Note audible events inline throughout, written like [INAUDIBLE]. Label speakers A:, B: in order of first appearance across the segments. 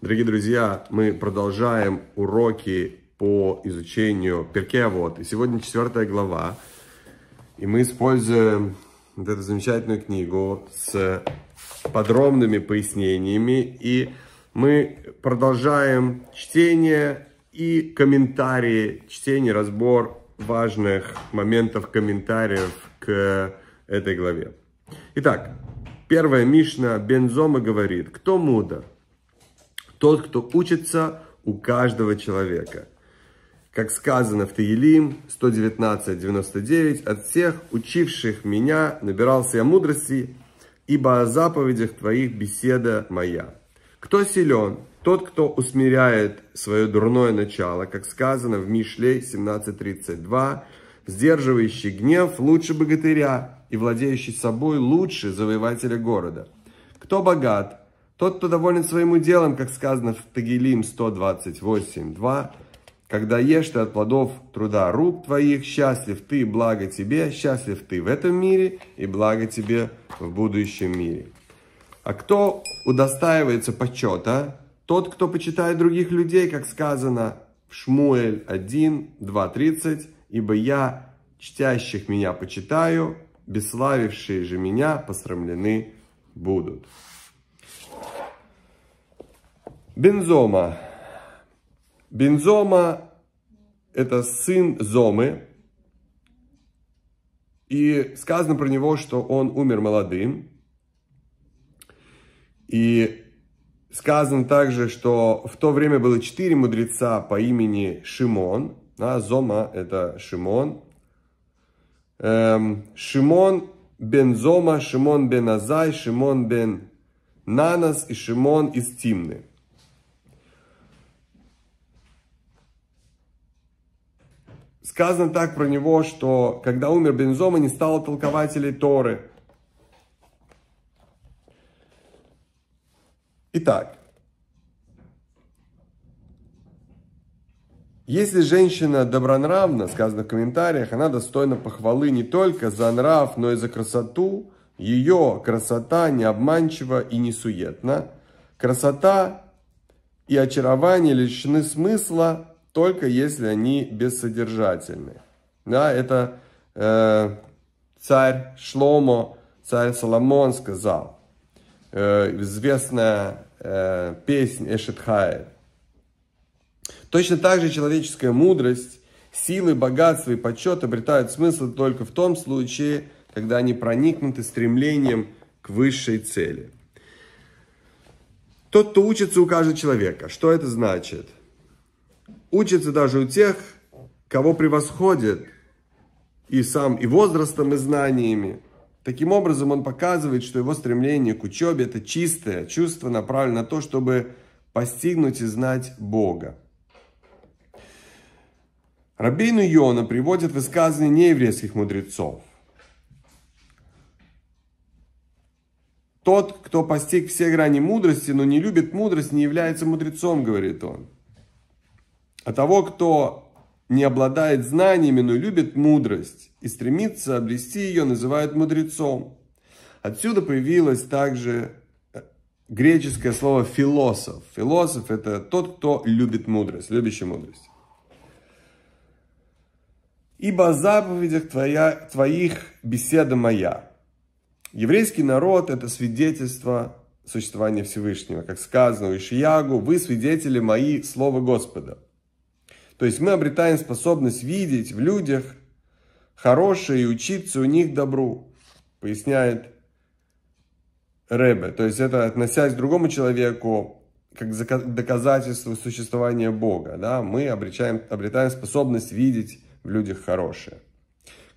A: Дорогие друзья, мы продолжаем уроки по изучению Перкеавод. И сегодня четвертая глава. И мы используем вот эту замечательную книгу с подробными пояснениями. И мы продолжаем чтение и комментарии, чтение, разбор важных моментов комментариев к этой главе. Итак, Первая Мишна Бензома говорит, кто мудр? Тот, кто учится у каждого человека. Как сказано в Таилим 119.99, от всех учивших меня набирался я мудрости, ибо о заповедях твоих беседа моя. Кто силен? Тот, кто усмиряет свое дурное начало, как сказано в Мишле 17.32, сдерживающий гнев лучше богатыря, и владеющий собой лучше завоевателя города. Кто богат, тот, кто доволен своим делом, как сказано в Тагилим 128.2, когда ешь ты от плодов труда рук твоих, счастлив ты, благо тебе, счастлив ты в этом мире и благо тебе в будущем мире. А кто удостаивается почета? Тот, кто почитает других людей, как сказано в Шмуэль 1, «Ибо я чтящих меня почитаю, бесславившие же меня посрамлены будут. Бензома. Бензома – это сын Зомы. И сказано про него, что он умер молодым. И сказано также, что в то время было четыре мудреца по имени Шимон. А Зома – это Шимон. Эм, Шимон бен Зома, Шимон бен Азай, Шимон бен Нанас и Шимон из Тимны. Сказано так про него, что когда умер Бензома, не стало толкователей Торы. Итак, Если женщина добронравна, сказано в комментариях, она достойна похвалы не только за нрав, но и за красоту. Ее красота не обманчива и не суетна. Красота и очарование лишены смысла, только если они бессодержательны. Да, это э, царь Шломо, царь Соломон сказал. Э, известная э, песня Эшетхаэль. Точно так же человеческая мудрость, силы, богатство и почет обретают смысл только в том случае, когда они проникнуты стремлением к высшей цели. Тот, кто учится у каждого человека, что это значит? Учится даже у тех, кого превосходит и сам, и возрастом, и знаниями. Таким образом, он показывает, что его стремление к учебе – это чистое чувство, направленное на то, чтобы постигнуть и знать Бога. Рабину Йона приводят высказывания нееврейских мудрецов. Тот, кто постиг все грани мудрости, но не любит мудрость, не является мудрецом, говорит он. А того, кто не обладает знаниями, но любит мудрость и стремится обрести ее, называют мудрецом. Отсюда появилось также э, греческое слово философ. Философ – это тот, кто любит мудрость, любящий мудрость ибо о заповедях твоя, твоих беседа моя. Еврейский народ – это свидетельство существования Всевышнего. Как сказано у Ишиягу, вы свидетели мои слова Господа. То есть мы обретаем способность видеть в людях хорошее и учиться у них добру, поясняет Ребе. То есть это относясь к другому человеку, как доказательство существования Бога. Да? Мы обречаем, обретаем способность видеть в людях хорошее.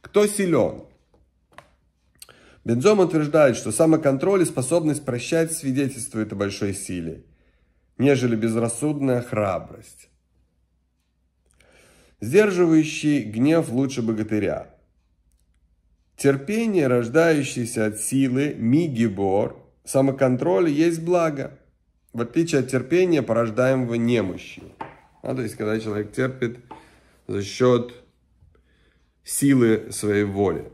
A: Кто силен? Бензом утверждает, что самоконтроль и способность прощать свидетельствует о большой силе, нежели безрассудная храбрость. Сдерживающий гнев лучше богатыря. Терпение, рождающееся от силы, мигибор, самоконтроль есть благо, в отличие от терпения, порождаемого немощью. А, то есть, когда человек терпит за счет силы своей воли.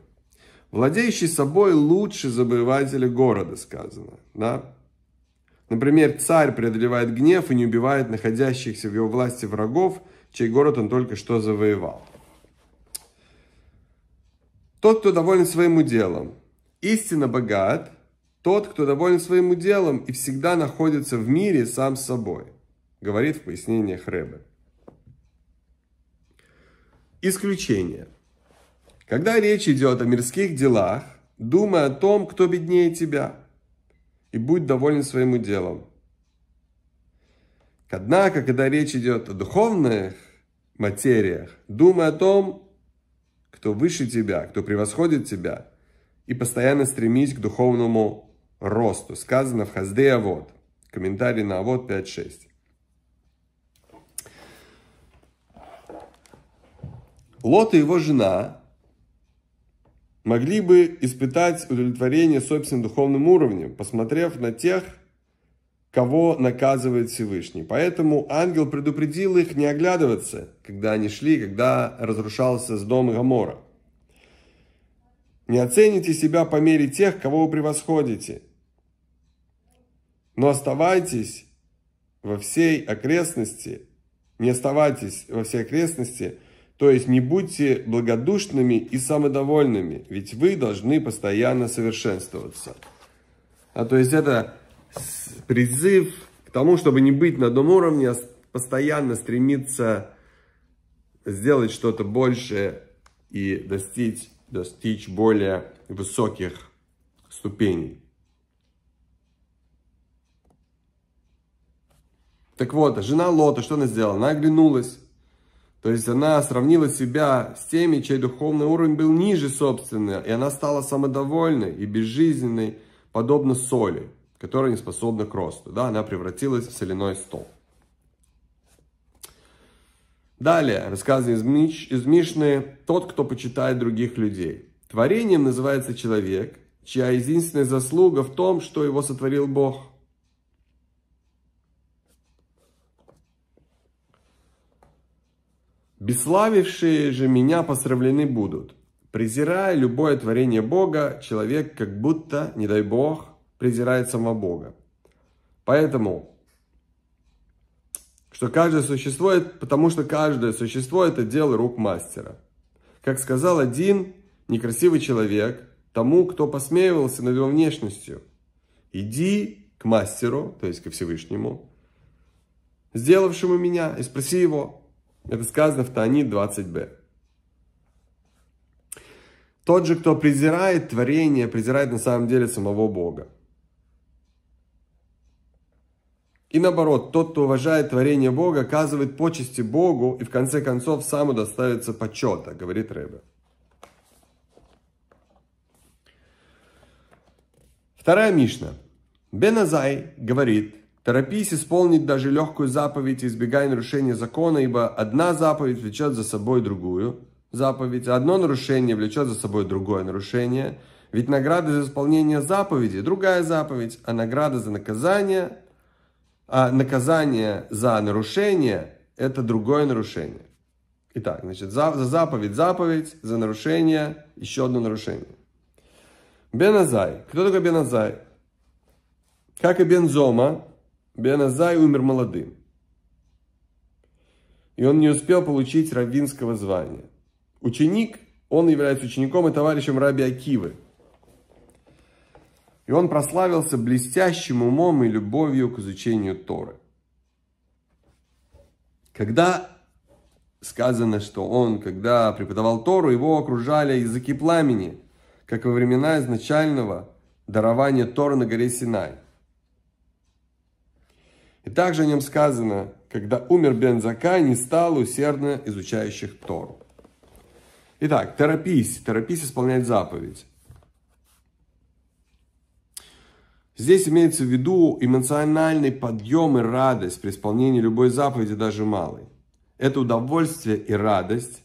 A: Владеющий собой лучше забывателя города, сказано. Да? Например, царь преодолевает гнев и не убивает находящихся в его власти врагов, чей город он только что завоевал. Тот, кто доволен своим делом, истинно богат, тот, кто доволен своим делом и всегда находится в мире сам с собой, говорит в пояснениях Рэбе. Исключение – когда речь идет о мирских делах, думай о том, кто беднее тебя, и будь доволен своим делом. Однако, когда речь идет о духовных материях, думай о том, кто выше тебя, кто превосходит тебя, и постоянно стремись к духовному росту. Сказано в Хаздея а вот. Комментарий на вот 5.6. Лот и его жена могли бы испытать удовлетворение собственным духовным уровнем, посмотрев на тех, кого наказывает Всевышний. Поэтому ангел предупредил их не оглядываться, когда они шли, когда разрушался с дома Гамора. Не оцените себя по мере тех, кого вы превосходите, но оставайтесь во всей окрестности, не оставайтесь во всей окрестности – то есть не будьте благодушными и самодовольными, ведь вы должны постоянно совершенствоваться. А то есть это призыв к тому, чтобы не быть на одном уровне, а постоянно стремиться сделать что-то больше и достичь, достичь более высоких ступеней. Так вот, жена Лота, что она сделала? Она оглянулась то есть она сравнила себя с теми, чей духовный уровень был ниже собственного, и она стала самодовольной и безжизненной, подобно соли, которая не способна к росту. Да, она превратилась в соляной стол. Далее, рассказывание из, Миш, из Мишны «Тот, кто почитает других людей». Творением называется человек, чья единственная заслуга в том, что его сотворил Бог – Бесславившие же меня посрамлены будут. Презирая любое творение Бога, человек как будто, не дай Бог, презирает самого Бога. Поэтому, что каждое существует, потому что каждое существо – это дело рук мастера. Как сказал один некрасивый человек тому, кто посмеивался над его внешностью, «Иди к мастеру, то есть ко Всевышнему, сделавшему меня, и спроси его, это сказано в Таанит 20b. Тот же, кто презирает творение, презирает на самом деле самого Бога. И наоборот, тот, кто уважает творение Бога, оказывает почести Богу и в конце концов сам удоставится почета, говорит Рэбе. Вторая Мишна. Беназай говорит, Торопись исполнить даже легкую заповедь, избегая нарушения закона, ибо одна заповедь влечет за собой другую заповедь, а одно нарушение влечет за собой другое нарушение. Ведь награда за исполнение заповеди – другая заповедь, а награда за наказание, а наказание за нарушение – это другое нарушение. Итак, значит, за, за заповедь – заповедь, за нарушение – еще одно нарушение. Беназай. Кто такой Беназай? Как и Бензома, Беназай умер молодым. И он не успел получить раввинского звания. Ученик, он является учеником и товарищем Раби Акивы. И он прославился блестящим умом и любовью к изучению Торы. Когда сказано, что он, когда преподавал Тору, его окружали языки пламени, как во времена изначального дарования Торы на горе Синай – и также о нем сказано, когда умер Бен Закай, не стал усердно изучающих Тору. Итак, торопись, торопись исполнять заповедь. Здесь имеется в виду эмоциональный подъем и радость при исполнении любой заповеди, даже малой. Это удовольствие и радость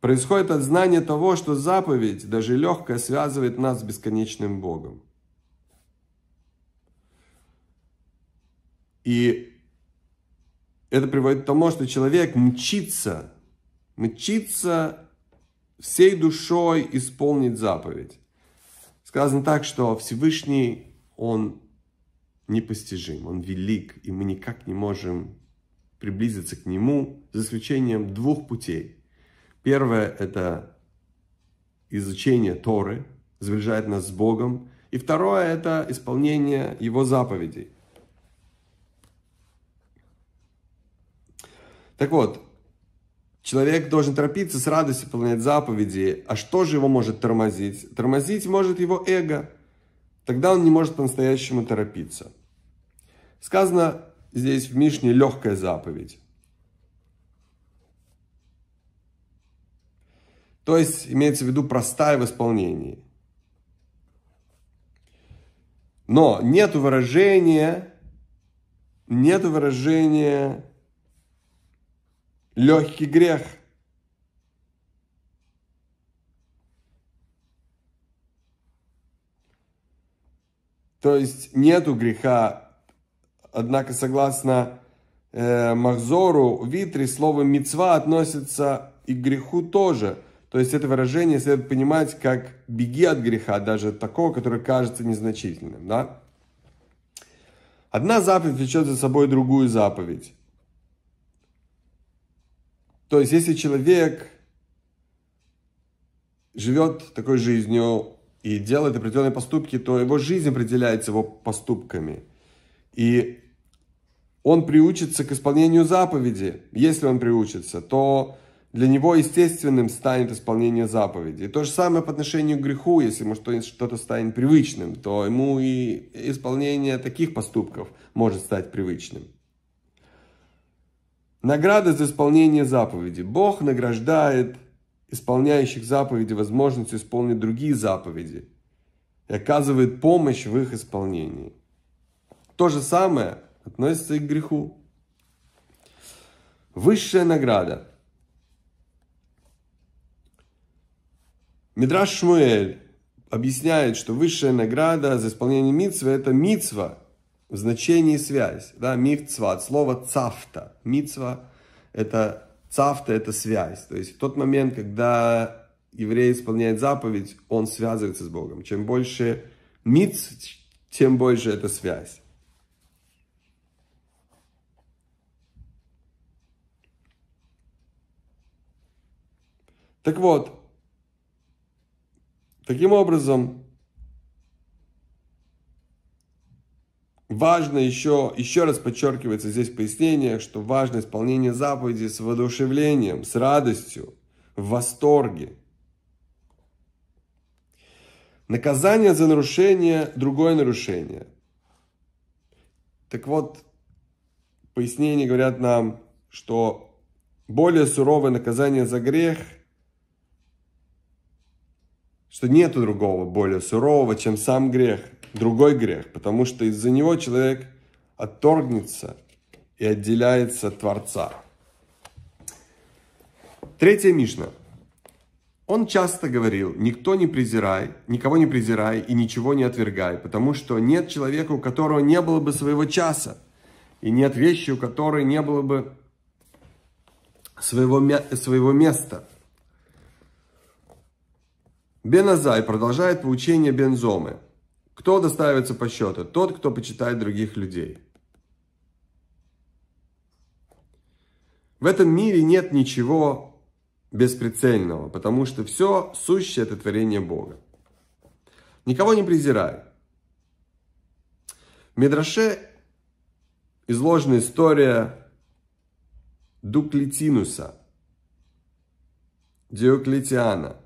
A: происходит от знания того, что заповедь, даже легкая, связывает нас с бесконечным Богом. И это приводит к тому, что человек мчится, мчится всей душой исполнить заповедь. Сказано так, что Всевышний, Он непостижим, Он велик, и мы никак не можем приблизиться к Нему, за исключением двух путей. Первое – это изучение Торы, сближает нас с Богом. И второе – это исполнение Его заповедей. Так вот, человек должен торопиться с радостью выполнять заповеди. А что же его может тормозить? Тормозить может его эго. Тогда он не может по-настоящему торопиться. Сказано здесь в Мишне легкая заповедь. То есть имеется в виду простая в исполнении. Но нет выражения, нет выражения Легкий грех. То есть нету греха. Однако, согласно э, Махзору, Витри слово мецва относится и к греху тоже. То есть это выражение следует понимать как беги от греха, даже от такого, который кажется незначительным. Да? Одна заповедь влечет за собой другую заповедь. То есть, если человек живет такой жизнью и делает определенные поступки, то его жизнь определяется его поступками. И он приучится к исполнению заповеди. Если он приучится, то для него естественным станет исполнение заповеди. И то же самое по отношению к греху, если ему что-то станет привычным, то ему и исполнение таких поступков может стать привычным. Награда за исполнение заповеди. Бог награждает исполняющих заповеди возможностью исполнить другие заповеди и оказывает помощь в их исполнении. То же самое относится и к греху. Высшая награда. Мидраш Шмуэль объясняет, что высшая награда за исполнение мицвы – это мицва, значение и связь. Да, мифцва от слова цафта. Мицва это цафта, это связь. То есть в тот момент, когда еврей исполняет заповедь, он связывается с Богом. Чем больше миц, тем больше эта связь. Так вот, таким образом, Важно еще, еще раз подчеркивается здесь пояснение, что важно исполнение заповеди с воодушевлением, с радостью, в восторге. Наказание за нарушение – другое нарушение. Так вот, пояснения говорят нам, что более суровое наказание за грех – что нету другого более сурового, чем сам грех – другой грех, потому что из-за него человек отторгнется и отделяется от Творца. Третья Мишна. Он часто говорил, никто не презирай, никого не презирай и ничего не отвергай, потому что нет человека, у которого не было бы своего часа, и нет вещи, у которой не было бы своего, своего места. Беназай продолжает поучение Бензомы – кто доставится по счету? Тот, кто почитает других людей. В этом мире нет ничего бесприцельного, потому что все сущее это творение Бога. Никого не презирай. В Медраше изложена история Дуклетинуса, Диоклетиана,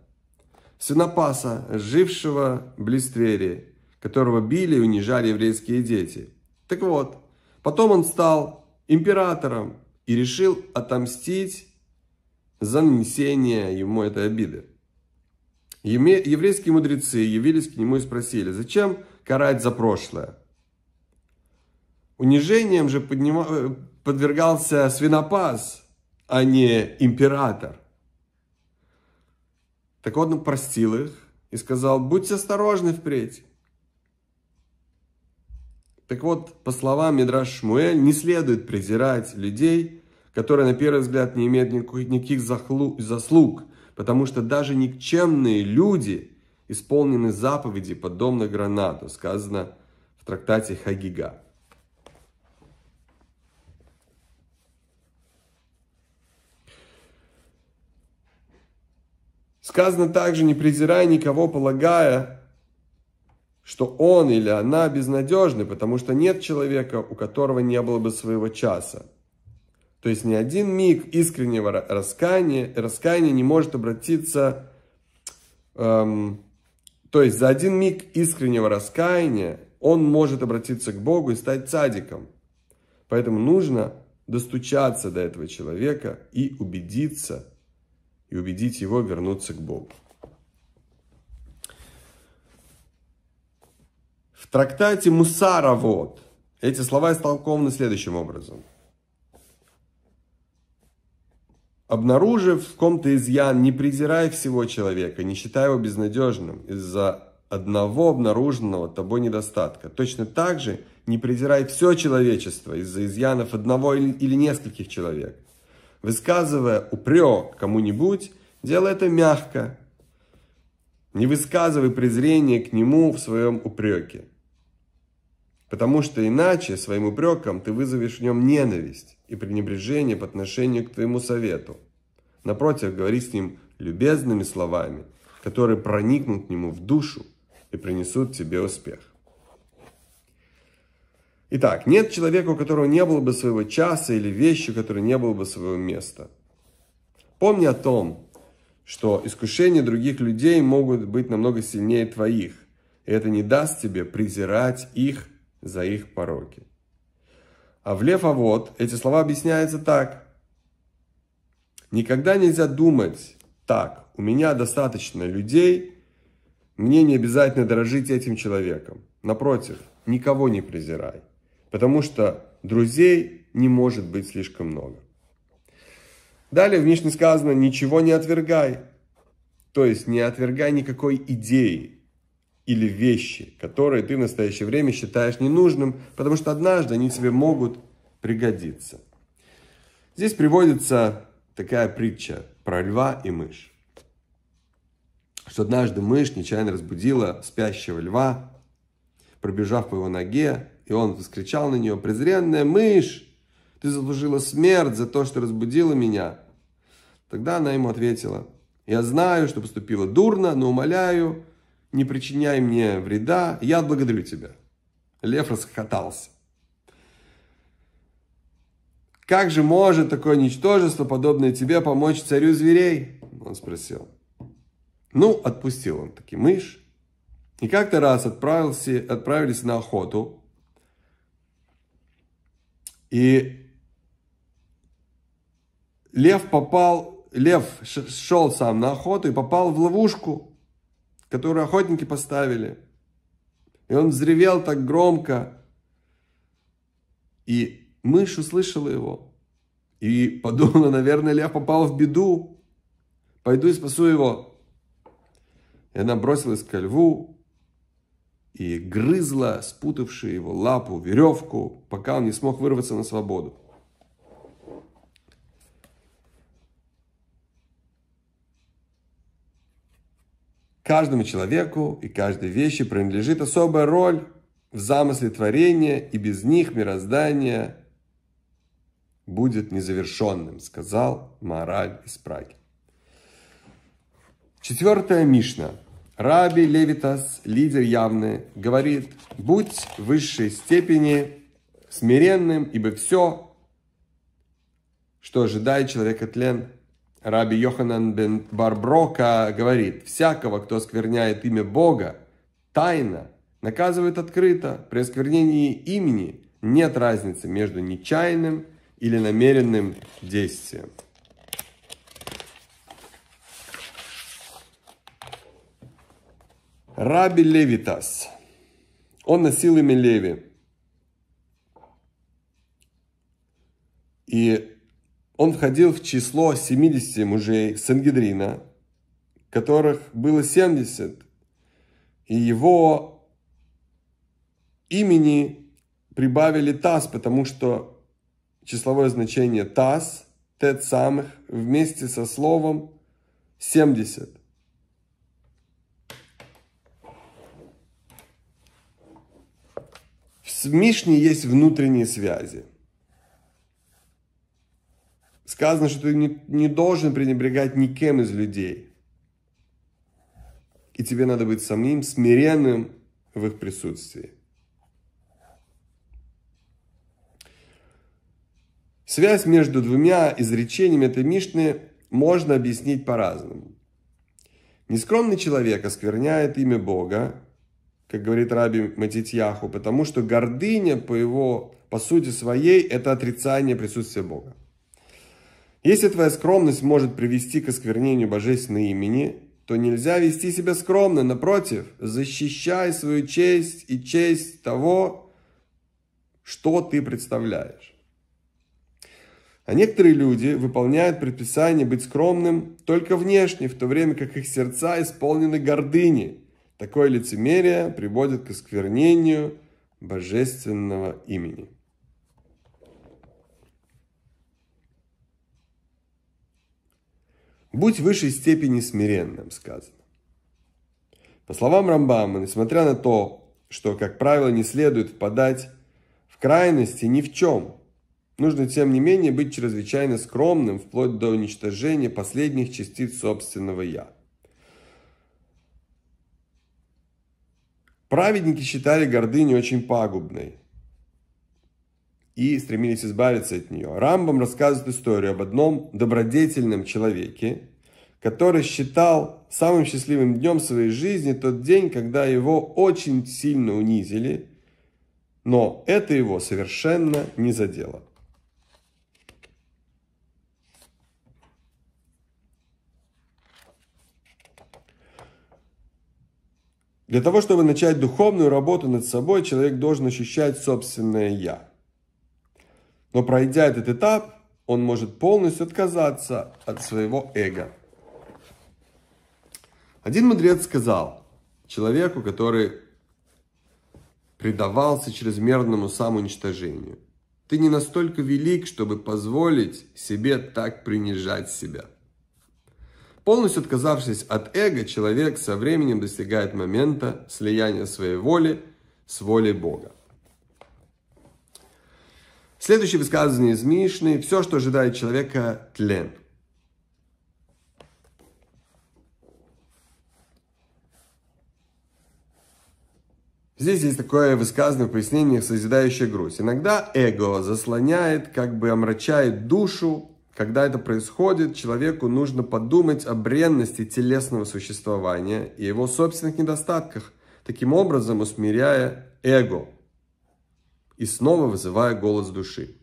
A: сына паса, жившего близ Твери которого били и унижали еврейские дети. Так вот, потом он стал императором и решил отомстить за нанесение ему этой обиды. Еврейские мудрецы явились к нему и спросили, зачем карать за прошлое? Унижением же э, подвергался свинопас, а не император. Так вот, он простил их и сказал, будьте осторожны впредь. Так вот, по словам Мидраш Шмуэль, не следует презирать людей, которые на первый взгляд не имеют никаких, заслуг, потому что даже никчемные люди исполнены заповеди, подобно гранату, сказано в трактате Хагига. Сказано также, не презирая никого, полагая, что он или она безнадежны, потому что нет человека, у которого не было бы своего часа. То есть ни один миг искреннего раскаяния, раскаяния не может обратиться... Эм, то есть за один миг искреннего раскаяния он может обратиться к Богу и стать цадиком. Поэтому нужно достучаться до этого человека и убедиться, и убедить его вернуться к Богу. В трактате Мусара вот эти слова истолкованы следующим образом. Обнаружив в ком-то изъян, не презирай всего человека, не считай его безнадежным из-за одного обнаруженного тобой недостатка. Точно так же не презирай все человечество из-за изъянов одного или нескольких человек. Высказывая упрек кому-нибудь, делай это мягко. Не высказывай презрение к нему в своем упреке. Потому что иначе своим упреком ты вызовешь в нем ненависть и пренебрежение по отношению к твоему совету. Напротив, говори с ним любезными словами, которые проникнут к нему в душу и принесут тебе успех. Итак, нет человека, у которого не было бы своего часа или вещи, у которой не было бы своего места. Помни о том, что искушения других людей могут быть намного сильнее твоих, и это не даст тебе презирать их за их пороки. А в Лефавод эти слова объясняются так. Никогда нельзя думать так, у меня достаточно людей, мне не обязательно дорожить этим человеком. Напротив, никого не презирай, потому что друзей не может быть слишком много. Далее внешне сказано «ничего не отвергай», то есть не отвергай никакой идеи, или вещи, которые ты в настоящее время считаешь ненужным, потому что однажды они тебе могут пригодиться. Здесь приводится такая притча про льва и мышь. Что однажды мышь нечаянно разбудила спящего льва, пробежав по его ноге, и он вскричал на нее, «Презренная мышь, ты заслужила смерть за то, что разбудила меня». Тогда она ему ответила, «Я знаю, что поступила дурно, но умоляю, не причиняй мне вреда, я благодарю тебя. Лев расхохотался. Как же может такое ничтожество, подобное тебе, помочь царю зверей? Он спросил. Ну, отпустил он таки мышь. И как-то раз отправился, отправились на охоту. И лев попал, лев шел сам на охоту и попал в ловушку которую охотники поставили. И он взревел так громко. И мышь услышала его. И подумала, [LAUGHS] наверное, лев попал в беду. Пойду и спасу его. И она бросилась к льву и грызла спутавшую его лапу, веревку, пока он не смог вырваться на свободу. Каждому человеку и каждой вещи принадлежит особая роль в замысле творения, и без них мироздание будет незавершенным, сказал Мораль из Праги. Четвертая Мишна. Раби Левитас, лидер явный, говорит, будь в высшей степени смиренным, ибо все, что ожидает человека тлен, Раби Йоханан бен Барброка говорит, «Всякого, кто скверняет имя Бога, тайно наказывает открыто. При осквернении имени нет разницы между нечаянным или намеренным действием». Раби Левитас. Он носил имя Леви. И он входил в число 70 мужей Сангидрина, которых было 70, и его имени прибавили таз, потому что числовое значение ТАСС, тет самых, вместе со словом 70. В Мишне есть внутренние связи. Сказано, что ты не, не должен пренебрегать никем из людей. И тебе надо быть самим смиренным в их присутствии. Связь между двумя изречениями этой Мишны можно объяснить по-разному. Нескромный человек оскверняет имя Бога, как говорит Раби Матитьяху, потому что гордыня по его, по сути своей, это отрицание присутствия Бога. Если твоя скромность может привести к осквернению божественной имени, то нельзя вести себя скромно, напротив, защищай свою честь и честь того, что ты представляешь. А некоторые люди выполняют предписание быть скромным только внешне, в то время как их сердца исполнены гордыни. Такое лицемерие приводит к осквернению божественного имени. Будь в высшей степени смиренным, сказано. По словам Рамбама, несмотря на то, что, как правило, не следует впадать в крайности ни в чем, нужно, тем не менее, быть чрезвычайно скромным вплоть до уничтожения последних частиц собственного «я». Праведники считали гордыню очень пагубной, и стремились избавиться от нее. Рамбам рассказывает историю об одном добродетельном человеке, который считал самым счастливым днем своей жизни тот день, когда его очень сильно унизили, но это его совершенно не задело. Для того, чтобы начать духовную работу над собой, человек должен ощущать собственное «я». Но пройдя этот этап, он может полностью отказаться от своего эго. Один мудрец сказал человеку, который предавался чрезмерному самоуничтожению. Ты не настолько велик, чтобы позволить себе так принижать себя. Полностью отказавшись от эго, человек со временем достигает момента слияния своей воли с волей Бога. Следующее высказывание из Мишны. Все, что ожидает человека, тлен. Здесь есть такое высказанное в пояснениях «созидающая грусть». Иногда эго заслоняет, как бы омрачает душу. Когда это происходит, человеку нужно подумать о бренности телесного существования и его собственных недостатках, таким образом усмиряя эго – и снова вызывая голос души.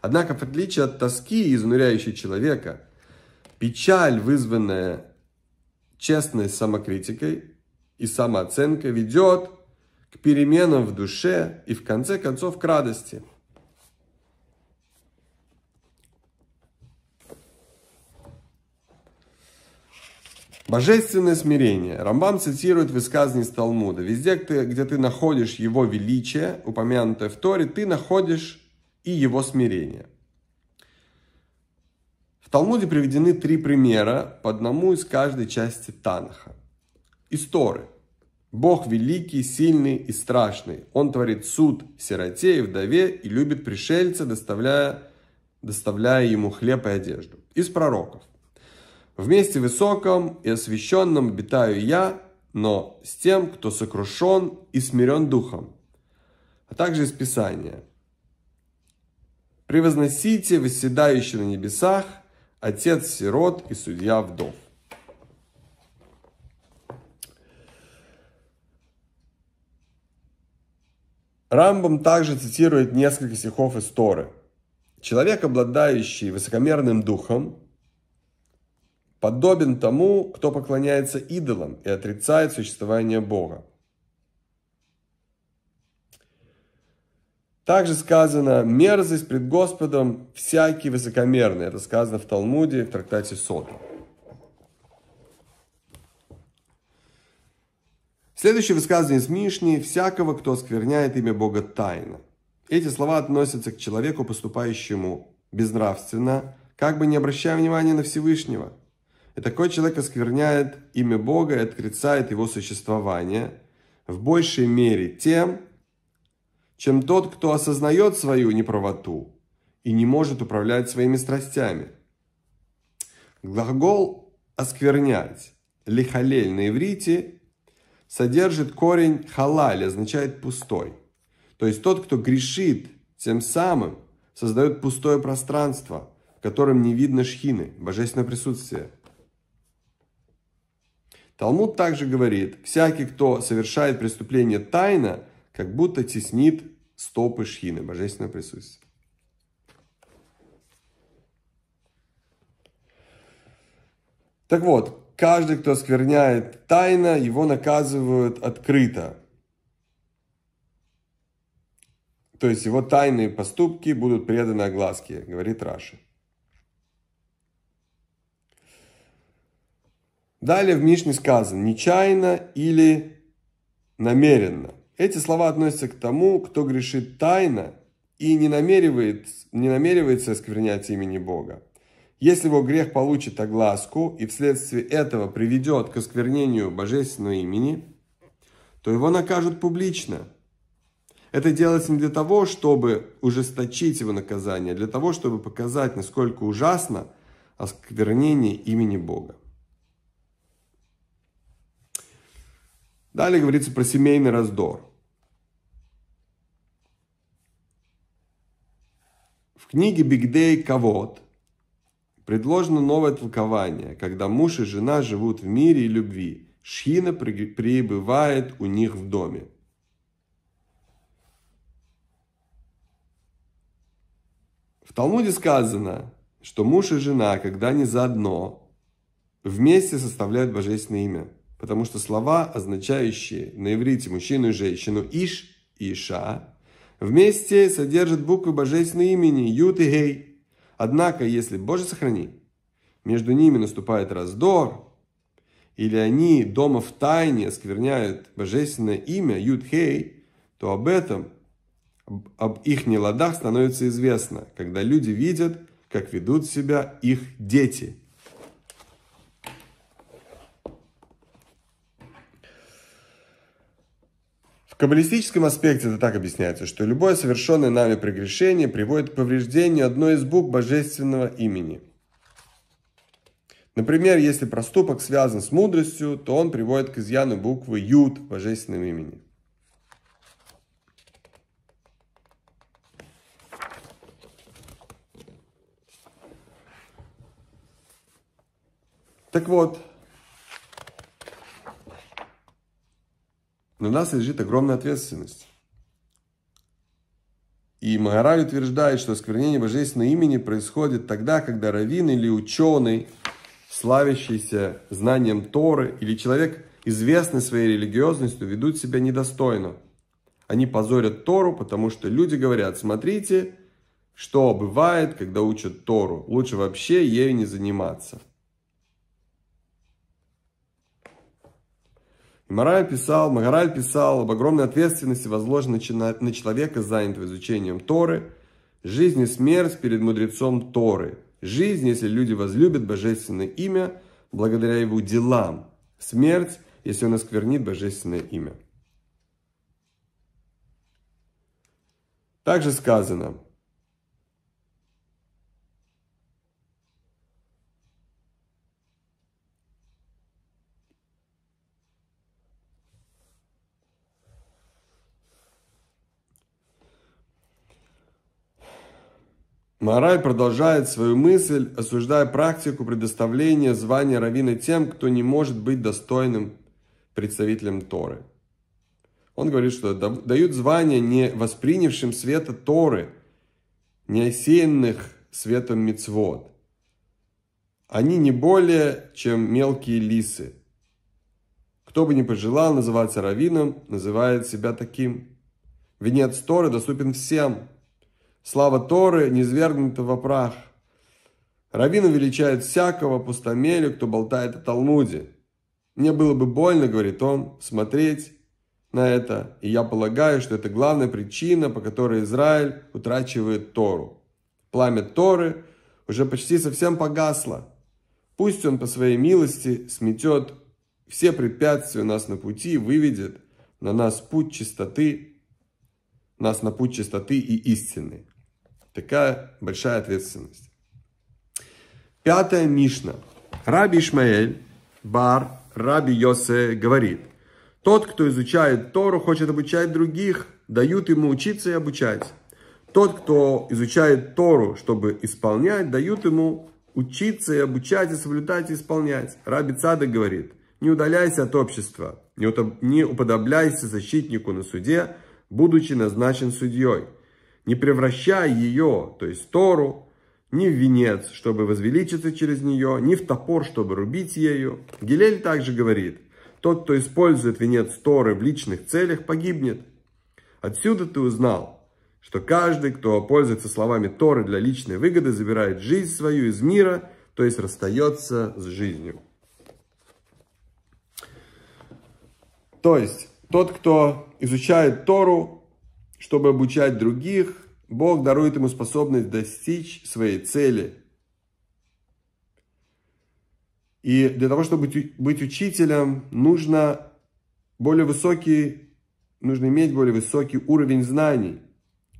A: Однако, в отличие от тоски, изнуряющей человека, печаль, вызванная честной самокритикой и самооценкой, ведет к переменам в душе и, в конце концов, к радости – Божественное смирение. Рамбам цитирует высказание из Талмуда. Везде, где ты, находишь его величие, упомянутое в Торе, ты находишь и его смирение. В Талмуде приведены три примера по одному из каждой части Танаха. Из Торы. Бог великий, сильный и страшный. Он творит суд сироте и вдове и любит пришельца, доставляя, доставляя ему хлеб и одежду. Из пророков. В месте высоком и освященном обитаю я, но с тем, кто сокрушен и смирен духом, а также из Писания. Превозносите восседающий на небесах, отец сирот и судья вдов. Рамбам также цитирует несколько стихов из Торы. Человек, обладающий высокомерным духом, подобен тому, кто поклоняется идолам и отрицает существование Бога. Также сказано «мерзость пред Господом всякий высокомерный». Это сказано в Талмуде, в трактате Сота. Следующее высказывание из Мишни «всякого, кто скверняет имя Бога тайно». Эти слова относятся к человеку, поступающему безнравственно, как бы не обращая внимания на Всевышнего – и такой человек оскверняет имя Бога и отрицает его существование в большей мере тем, чем тот, кто осознает свою неправоту и не может управлять своими страстями. Глагол «осквернять» лихалель на иврите содержит корень халаль, означает пустой. То есть тот, кто грешит, тем самым создает пустое пространство, в котором не видно шхины, божественное присутствие – Талмуд также говорит, всякий, кто совершает преступление тайно, как будто теснит стопы шхины, Божественное присутствие. Так вот, каждый, кто скверняет тайно, его наказывают открыто. То есть его тайные поступки будут преданы огласке, говорит Раши. Далее в Мишне сказано «нечаянно» или «намеренно». Эти слова относятся к тому, кто грешит тайно и не, намеревает, не намеревается осквернять имени Бога. Если его грех получит огласку и вследствие этого приведет к осквернению божественного имени, то его накажут публично. Это делается не для того, чтобы ужесточить его наказание, а для того, чтобы показать, насколько ужасно осквернение имени Бога. Далее говорится про семейный раздор. В книге Бигдей Кавод предложено новое толкование, когда муж и жена живут в мире и любви. Шхина прибывает у них в доме. В Талмуде сказано, что муж и жена, когда они заодно, вместе составляют божественное имя – Потому что слова, означающие на иврите мужчину и женщину «иш» и «иша», вместе содержат буквы божественного имени «ют» и «гей». Однако, если, Боже сохрани, между ними наступает раздор, или они дома в тайне оскверняют божественное имя «ют-хей», то об этом, об, об их неладах становится известно, когда люди видят, как ведут себя их дети – В каббалистическом аспекте это так объясняется, что любое совершенное нами прегрешение приводит к повреждению одной из букв божественного имени. Например, если проступок связан с мудростью, то он приводит к изъяну буквы Юд в божественном имени. Так вот, На нас лежит огромная ответственность. И Магарай утверждает, что осквернение божественного имени происходит тогда, когда раввин или ученый, славящийся знанием Торы, или человек, известный своей религиозностью, ведут себя недостойно. Они позорят Тору, потому что люди говорят, смотрите, что бывает, когда учат Тору. Лучше вообще ею не заниматься. И Мораль писал, Магараль писал об огромной ответственности, возложенной на человека, занятого изучением Торы. Жизнь и смерть перед мудрецом Торы. Жизнь, если люди возлюбят божественное имя, благодаря его делам. Смерть, если он осквернит божественное имя. Также сказано – Марай продолжает свою мысль, осуждая практику предоставления звания раввина тем, кто не может быть достойным представителем Торы. Он говорит, что дают звания не воспринявшим света Торы, не осеянных светом мицвод. Они не более, чем мелкие лисы. Кто бы ни пожелал называться раввином, называет себя таким. Венец Торы доступен всем – Слава Торы, низвергнута во прах. Равин величает всякого пустомелю, кто болтает о Талмуде. Мне было бы больно, говорит он, смотреть на это, и я полагаю, что это главная причина, по которой Израиль утрачивает Тору. Пламя Торы уже почти совсем погасло. Пусть он по своей милости сметет все препятствия у нас на пути и выведет на нас путь чистоты, нас на путь чистоты и истины. Такая большая ответственность. Пятая Мишна. Раби Ишмаэль Бар Раби Йосе говорит, тот, кто изучает Тору, хочет обучать других, дают ему учиться и обучать. Тот, кто изучает Тору, чтобы исполнять, дают ему учиться и обучать, и соблюдать, и исполнять. Раби Цады говорит, не удаляйся от общества, не уподобляйся защитнику на суде, будучи назначен судьей не превращай ее, то есть Тору, ни в венец, чтобы возвеличиться через нее, ни в топор, чтобы рубить ею. Гилель также говорит, тот, кто использует венец Торы в личных целях, погибнет. Отсюда ты узнал, что каждый, кто пользуется словами Торы для личной выгоды, забирает жизнь свою из мира, то есть расстается с жизнью. То есть, тот, кто изучает Тору, чтобы обучать других, Бог дарует ему способность достичь своей цели. И для того, чтобы быть учителем, нужно более высокий, нужно иметь более высокий уровень знаний,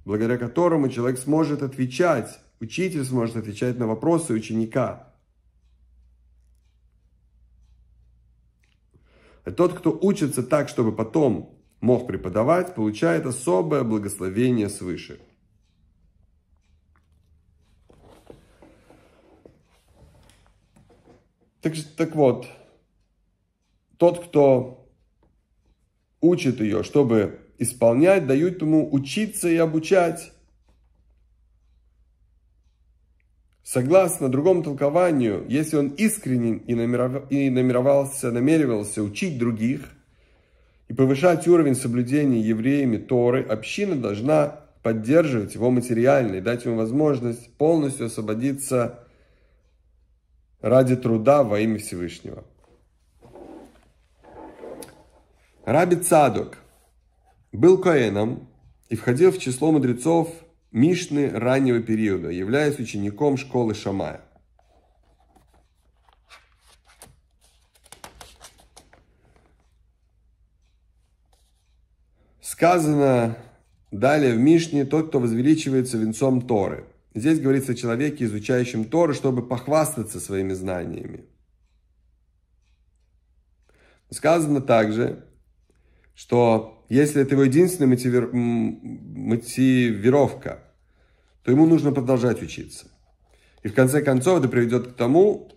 A: благодаря которому человек сможет отвечать, учитель сможет отвечать на вопросы ученика. А тот, кто учится так, чтобы потом мог преподавать, получает особое благословение свыше. Так, так вот, тот, кто учит ее, чтобы исполнять, дают ему учиться и обучать. Согласно другому толкованию, если он искренен и, и намеревался, намеревался учить других, и повышать уровень соблюдения евреями Торы, община должна поддерживать его материально и дать ему возможность полностью освободиться ради труда во имя Всевышнего. Раби Цадок был коэном и входил в число мудрецов Мишны раннего периода, являясь учеником школы Шамая. Сказано далее в Мишне «Тот, кто возвеличивается венцом Торы». Здесь говорится о человеке, изучающем Торы, чтобы похвастаться своими знаниями. Сказано также, что если это его единственная мотивир... мотивировка, то ему нужно продолжать учиться. И в конце концов это приведет к тому,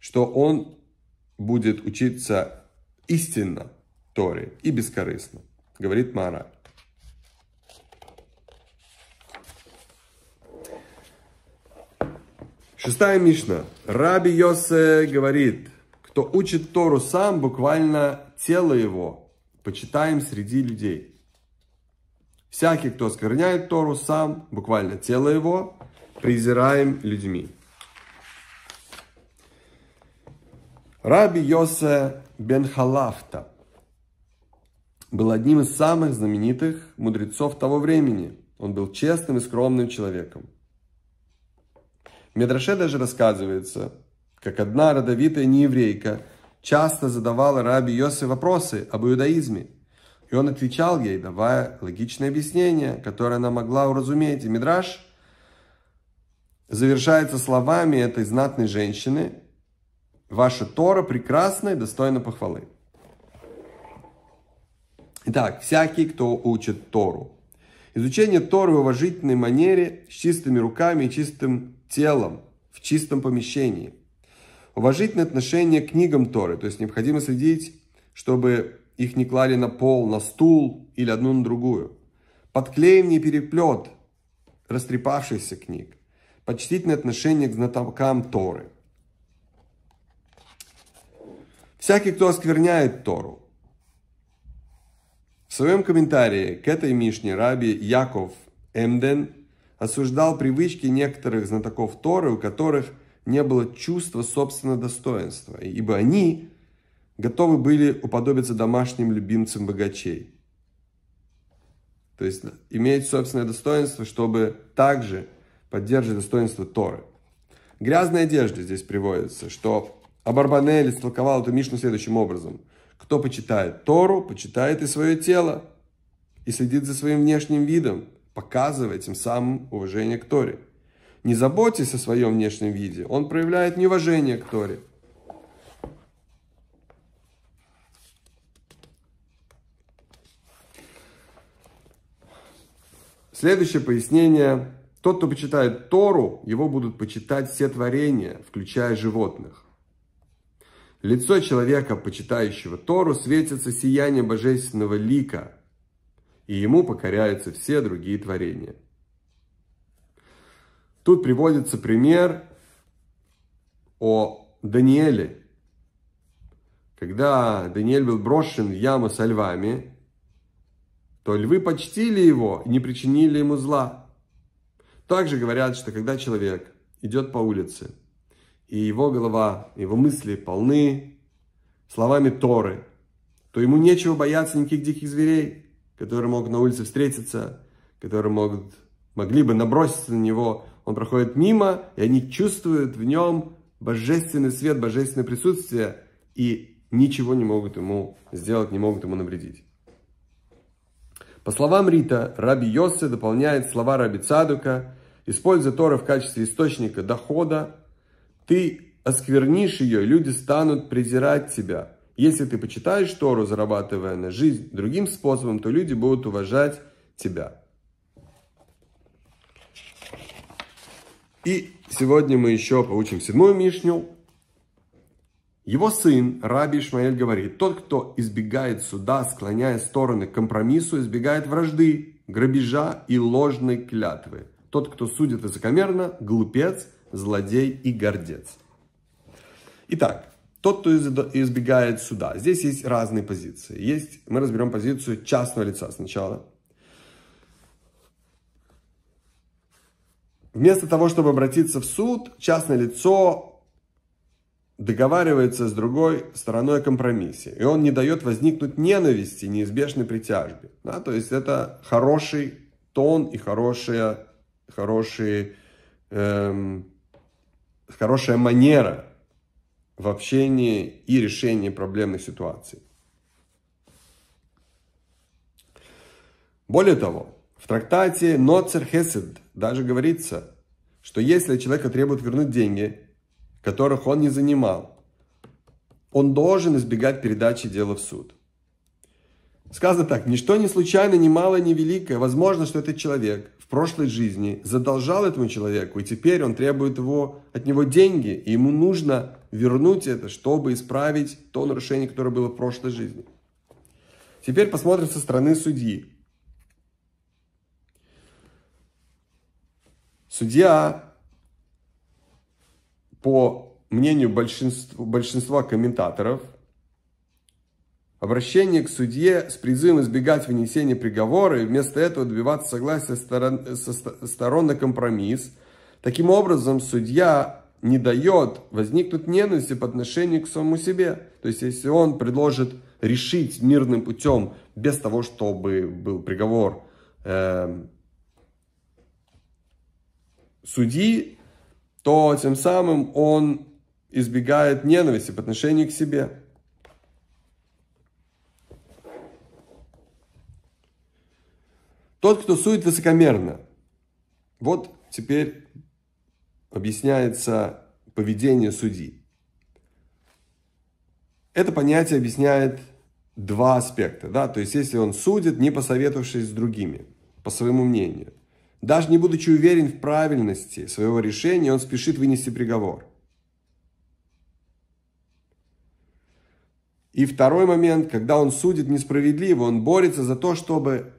A: что он будет учиться истинно, Торе и бескорыстно, говорит Маараль. Шестая Мишна. Раби Йосе говорит, кто учит Тору сам, буквально тело его почитаем среди людей. Всякий, кто оскорняет Тору сам, буквально тело его, презираем людьми. Раби Йосе Бен Халафта был одним из самых знаменитых мудрецов того времени. Он был честным и скромным человеком. В Медраше даже рассказывается, как одна родовитая нееврейка часто задавала раби Йосе вопросы об иудаизме. И он отвечал ей, давая логичное объяснение, которое она могла уразуметь. И Мидраш завершается словами этой знатной женщины, «Ваша Тора прекрасна и достойна похвалы». Итак, всякий, кто учит Тору. Изучение Торы в уважительной манере, с чистыми руками и чистым телом, в чистом помещении. Уважительное отношение к книгам Торы, то есть необходимо следить, чтобы их не клали на пол, на стул или одну на другую. не переплет растрепавшихся книг. Почтительное отношение к знатокам Торы. Всякий, кто оскверняет Тору, в своем комментарии к этой Мишне Раби Яков Эмден осуждал привычки некоторых знатоков Торы, у которых не было чувства собственного достоинства, ибо они готовы были уподобиться домашним любимцам богачей. То есть иметь собственное достоинство, чтобы также поддерживать достоинство Торы. Грязная одежда здесь приводится, что Абарбанель истолковал эту Мишну следующим образом – кто почитает Тору, почитает и свое тело, и следит за своим внешним видом, показывая тем самым уважение к Торе. Не заботьтесь о своем внешнем виде, он проявляет неуважение к Торе. Следующее пояснение. Тот, кто почитает Тору, его будут почитать все творения, включая животных. Лицо человека, почитающего Тору, светится сиянием божественного лика, и ему покоряются все другие творения. Тут приводится пример о Даниэле. Когда Даниэль был брошен в яму со львами, то львы почтили его и не причинили ему зла. Также говорят, что когда человек идет по улице – и его голова, его мысли полны словами Торы, то ему нечего бояться никаких диких зверей, которые могут на улице встретиться, которые могут, могли бы наброситься на него. Он проходит мимо, и они чувствуют в нем божественный свет, божественное присутствие, и ничего не могут ему сделать, не могут ему навредить. По словам Рита, Раби Йосе дополняет слова Раби Цадука, используя Тора в качестве источника дохода, ты осквернишь ее, люди станут презирать тебя. Если ты почитаешь Тору, зарабатывая на жизнь другим способом, то люди будут уважать тебя. И сегодня мы еще получим седьмую Мишню. Его сын, Раби Ишмаэль, говорит, тот, кто избегает суда, склоняя стороны к компромиссу, избегает вражды, грабежа и ложной клятвы. Тот, кто судит высокомерно, глупец, злодей и гордец. Итак, тот, кто избегает суда. Здесь есть разные позиции. Есть, мы разберем позицию частного лица сначала. Вместо того, чтобы обратиться в суд, частное лицо договаривается с другой стороной о И он не дает возникнуть ненависти, неизбежной притяжбе. Да? То есть это хороший тон и хорошие, хорошие эм, хорошая манера в общении и решении проблемных ситуаций. Более того, в трактате Ноцер Хесед даже говорится, что если человека требует вернуть деньги, которых он не занимал, он должен избегать передачи дела в суд – Сказано так, ничто не случайно, ни малое, ни великое. Возможно, что этот человек в прошлой жизни задолжал этому человеку, и теперь он требует его, от него деньги, и ему нужно вернуть это, чтобы исправить то нарушение, которое было в прошлой жизни. Теперь посмотрим со стороны судьи. Судья, по мнению большинства, большинства комментаторов, Обращение к судье с призывом избегать вынесения приговора и вместо этого добиваться согласия сторон, со, сторон на компромисс. Таким образом, судья не дает возникнуть ненависти по отношению к самому себе. То есть, если он предложит решить мирным путем, без того, чтобы был приговор э, судьи, то тем самым он избегает ненависти по отношению к себе. Тот, кто сует высокомерно. Вот теперь объясняется поведение судьи. Это понятие объясняет два аспекта. Да? То есть, если он судит, не посоветовавшись с другими, по своему мнению. Даже не будучи уверен в правильности своего решения, он спешит вынести приговор. И второй момент, когда он судит несправедливо, он борется за то, чтобы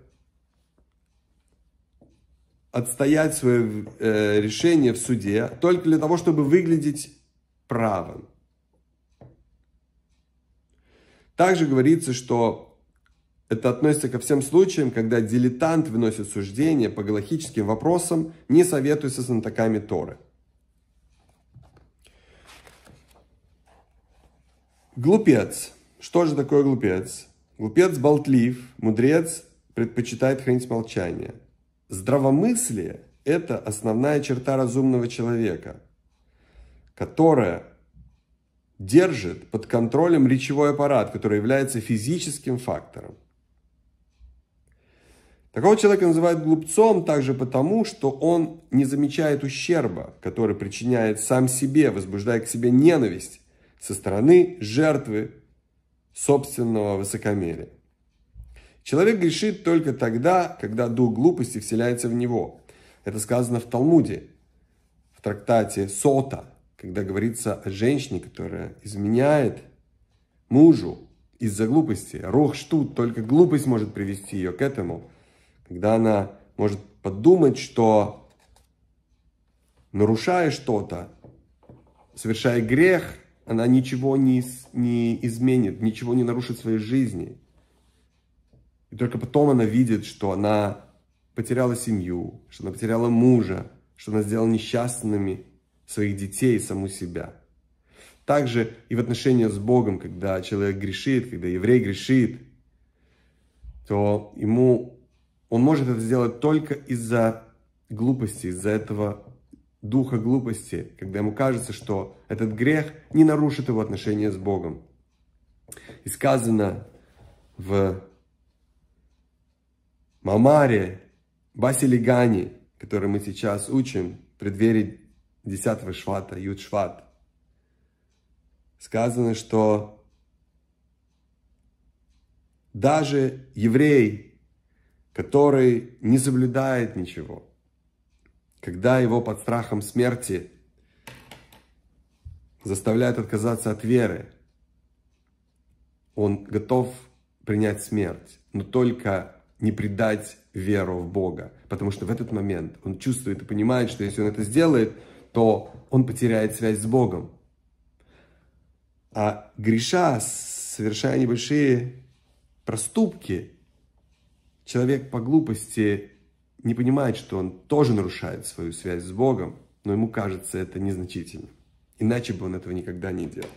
A: отстоять свое э, решение в суде только для того, чтобы выглядеть правым. Также говорится, что это относится ко всем случаям, когда дилетант выносит суждение по галахическим вопросам, не советуясь с знатоками Торы. Глупец. Что же такое глупец? Глупец болтлив, мудрец предпочитает хранить молчание. Здравомыслие – это основная черта разумного человека, которая держит под контролем речевой аппарат, который является физическим фактором. Такого человека называют глупцом также потому, что он не замечает ущерба, который причиняет сам себе, возбуждая к себе ненависть со стороны жертвы собственного высокомерия. Человек грешит только тогда, когда дух глупости вселяется в него. Это сказано в Талмуде, в трактате Сота, когда говорится о женщине, которая изменяет мужу из-за глупости. Рох штут, только глупость может привести ее к этому. Когда она может подумать, что нарушая что-то, совершая грех, она ничего не, не изменит, ничего не нарушит в своей жизни – и только потом она видит, что она потеряла семью, что она потеряла мужа, что она сделала несчастными своих детей и саму себя. Также и в отношении с Богом, когда человек грешит, когда еврей грешит, то ему он может это сделать только из-за глупости, из-за этого духа глупости, когда ему кажется, что этот грех не нарушит его отношения с Богом. И сказано в Мамаре, Басилигани, который мы сейчас учим в преддверии 10 швата, Юд Шват, сказано, что даже еврей, который не соблюдает ничего, когда его под страхом смерти заставляют отказаться от веры, он готов принять смерть, но только не предать веру в Бога. Потому что в этот момент он чувствует и понимает, что если он это сделает, то он потеряет связь с Богом. А греша, совершая небольшие проступки, человек по глупости не понимает, что он тоже нарушает свою связь с Богом, но ему кажется это незначительно. Иначе бы он этого никогда не делал.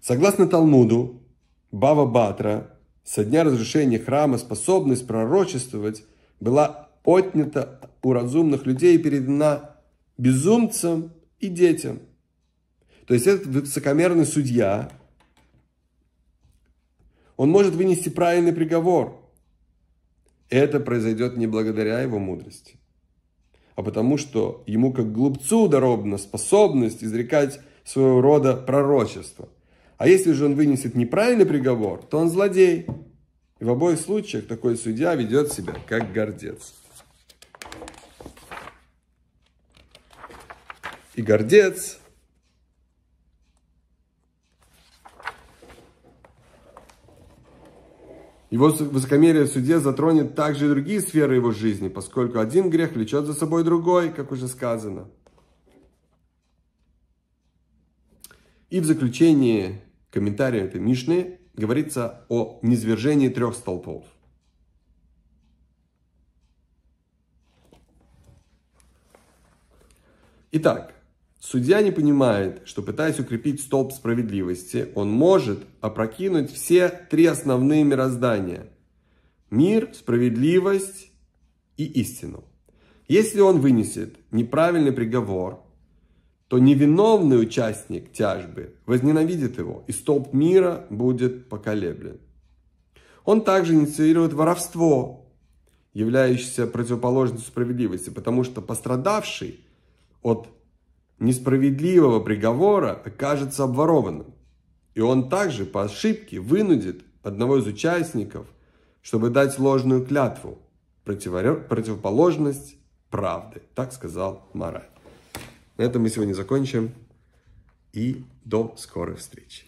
A: Согласно Талмуду, Бава Батра со дня разрушения храма способность пророчествовать была отнята у разумных людей и передана безумцам и детям. То есть этот высокомерный судья, он может вынести правильный приговор. Это произойдет не благодаря его мудрости, а потому что ему как глупцу дарована способность изрекать своего рода пророчество – а если же он вынесет неправильный приговор, то он злодей. И в обоих случаях такой судья ведет себя как гордец. И гордец Его высокомерие в суде затронет также и другие сферы его жизни, поскольку один грех влечет за собой другой, как уже сказано. И в заключении комментария этой Мишны говорится о низвержении трех столпов. Итак, судья не понимает, что пытаясь укрепить столб справедливости, он может опрокинуть все три основные мироздания – мир, справедливость и истину. Если он вынесет неправильный приговор, то невиновный участник тяжбы возненавидит его, и столб мира будет поколеблен. Он также инициирует воровство, являющееся противоположностью справедливости, потому что пострадавший от несправедливого приговора окажется обворованным. И он также по ошибке вынудит одного из участников, чтобы дать ложную клятву, противоположность правды, так сказал Марат. На этом мы сегодня закончим. И до скорой встречи.